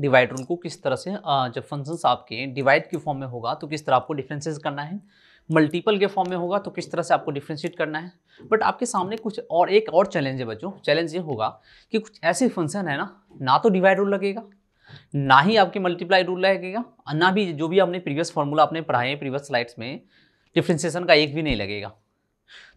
divide rule को किस तरह से जब फंक्शंस आपके डिवाइड के फॉर्म में होगा तो किस तरह आपको डिफ्रेंसेस करना है मल्टीपल के फॉर्म में होगा तो किस तरह से आपको डिफ्रेंशिएट करना है बट आपके सामने कुछ और एक और चैलेंज है बच्चों चैलेंज ये होगा कि कुछ ऐसे फंक्शन है ना ना तो डिवाइड रूल लगेगा ना ही आपके मल्टीप्लाई रूल लगेगा ना भी जो भी आपने प्रीवियस फॉर्मूला आपने पढ़ाए प्रीवियस स्लाइड्स में डिफ्रेंसिएशन का एक भी नहीं लगेगा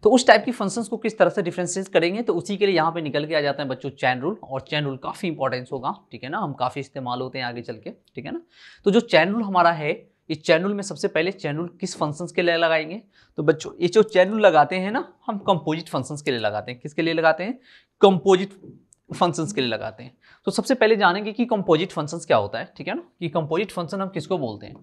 तो उस टाइप की फंक्शंस को किस तरह से डिफ्रेंशिएट करेंगे तो उसी के लिए यहाँ पे निकल के आ जाता है बच्चों चैन रूल और चैन रूल काफ़ी इंपॉर्टेंस होगा ठीक है ना हम काफ़ी इस्तेमाल होते हैं आगे चल के ठीक है ना तो जो चैन रूल हमारा है इस रूल में सबसे पहले चैन रूल किस फंक्शंस के लिए लगाएंगे तो बच्चों ये जो रूल लगाते हैं ना हम कंपोजिट फंक्शंस के लिए लगाते हैं किसके लिए लगाते हैं कंपोजिट फंक्शंस के लिए लगाते हैं तो सबसे पहले जानेंगे कि कंपोजिट फंक्शंस क्या होता है ठीक है ना कि कंपोजिट फंक्शन हम किसको बोलते हैं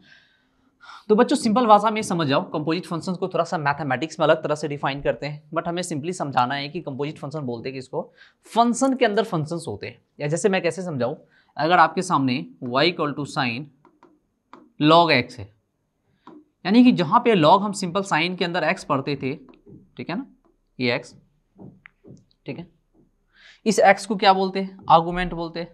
तो बच्चों सिंपल भाषा में समझ जाओ कंपोजिट फंक्शन को थोड़ा सा मैथमेटिक्स में अलग तरह से डिफाइन करते हैं बट हमें सिंपली समझाना है कि कंपोजिट फंक्शन बोलते हैं किसको फंक्शन के अंदर फंक्शंस होते हैं या जैसे मैं कैसे समझाऊँ अगर आपके सामने Y equal to sine log X है यानी कि जहाँ पे लॉग हम सिंपल साइन के अंदर एक्स पढ़ते थे ठीक है ना ये एक्स ठीक है इस एक्स को क्या बोलते हैं आर्गूमेंट बोलते हैं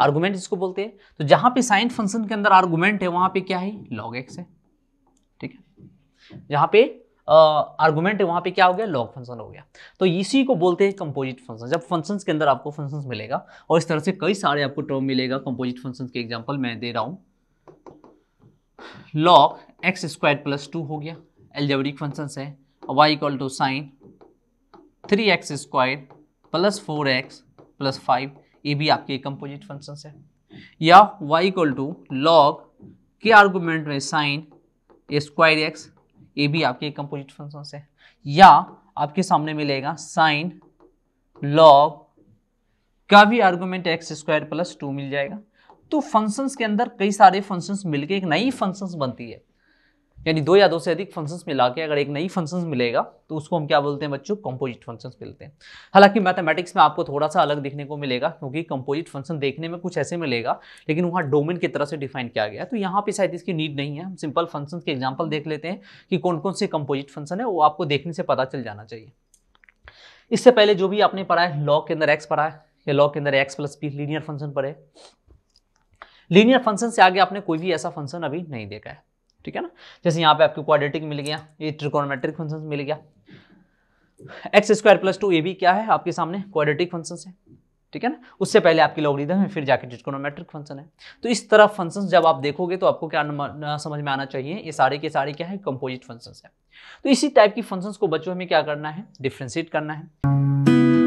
आर्गुमेंट इसको बोलते हैं तो जहां पे साइन फंक्शन के अंदर आर्गुमेंट है वहां पे क्या है लॉग एक्स है ठीक है जहां पे आर्गुमेंट है वहां पे क्या हो गया लॉग फंक्शन हो गया तो इसी को बोलते हैं कंपोजिट फंक्शन जब फंक्शन के अंदर आपको फंक्शन मिलेगा और इस तरह से कई सारे आपको टर्म मिलेगा कंपोजिट फंक्शन के एग्जाम्पल मैं दे रहा हूं log X square plus two हो गया एल्जेबरिक फंक्शन है Y equal to sine three X square plus four X plus five ये भी आपके कंपोजिट फंक्शन है या वाई इक्वल टू लॉग के आर्गूमेंट में साइन स्क्वायर एक्स ये भी आपके कंपोजिट फंक्शन है या आपके सामने मिलेगा साइन लॉग का भी argument X square plus two मिल जाएगा तो फंक्शंस के अंदर कई सारे फंक्शंस मिलके एक नई फंक्शंस बनती है यानी दो या दो से अधिक फंक्शंस मिला के अगर एक नई फंक्शंस मिलेगा तो उसको हम क्या बोलते हैं बच्चों कंपोजिट फंक्शंस मिलते हैं हालांकि मैथमेटिक्स में आपको थोड़ा सा अलग देखने को मिलेगा क्योंकि कंपोजिट फंक्शन देखने में कुछ ऐसे मिलेगा लेकिन वहाँ डोमेन की तरह से डिफाइन किया गया तो यहाँ पे शायद इसकी नीड नहीं है हम सिंपल फंक्शन के एग्जाम्पल देख लेते हैं कि कौन कौन से कंपोजिट फंक्शन है वो आपको देखने से पता चल जाना चाहिए इससे पहले जो भी आपने पढ़ा है लॉ के अंदर एक्स पढ़ा है या लॉ के अंदर X plus P linear function पढ़े लीनियर फंक्शन से आगे आपने कोई भी ऐसा फंक्शन अभी नहीं देखा है ठीक है ना जैसे यहाँ पे आपको क्वाड्रेटिक मिल गया ये ट्रिकोनमेट्रिक फंक्शन मिल गया X square plus two A भी क्या है आपके सामने क्वाड्रेटिक फंक्शन है ठीक है ना उससे पहले आपकी लॉगरिदम है फिर जाके ट्रिकोनोमेट्रिक फंक्शन है तो इस तरह फंक्शंस जब आप देखोगे तो आपको क्या न, समझ में आना चाहिए ये सारे के सारे क्या है कंपोजिट फंक्शंस है तो इसी टाइप की फंक्शंस को बच्चों में क्या करना है डिफ्रेंशिएट करना है